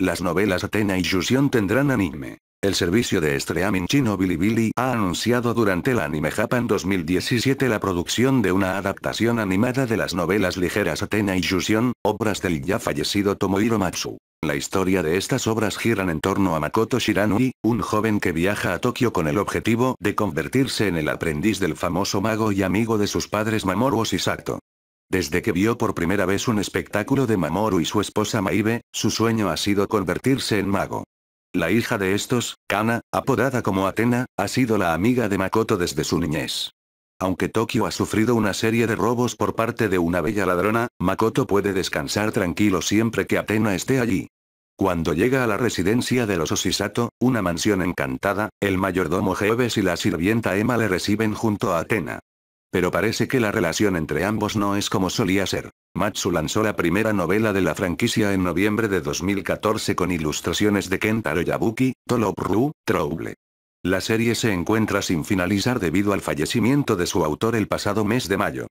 Las novelas Atena y Yusion tendrán anime. El servicio de streaming chino Bilibili ha anunciado durante el Anime Japan 2017 la producción de una adaptación animada de las novelas ligeras Atena y Yusion, obras del ya fallecido Tomohiro Matsu. La historia de estas obras giran en torno a Makoto Shiranui, un joven que viaja a Tokio con el objetivo de convertirse en el aprendiz del famoso mago y amigo de sus padres Mamoru Shisato. Desde que vio por primera vez un espectáculo de Mamoru y su esposa Maibe, su sueño ha sido convertirse en mago. La hija de estos, Kana, apodada como Atena, ha sido la amiga de Makoto desde su niñez. Aunque Tokio ha sufrido una serie de robos por parte de una bella ladrona, Makoto puede descansar tranquilo siempre que Atena esté allí. Cuando llega a la residencia de los Osisato, una mansión encantada, el mayordomo Jeves y la sirvienta Emma le reciben junto a Atena. Pero parece que la relación entre ambos no es como solía ser. Matsu lanzó la primera novela de la franquicia en noviembre de 2014 con ilustraciones de Kentaro Yabuki, Tolop Ru, Trouble. La serie se encuentra sin finalizar debido al fallecimiento de su autor el pasado mes de mayo.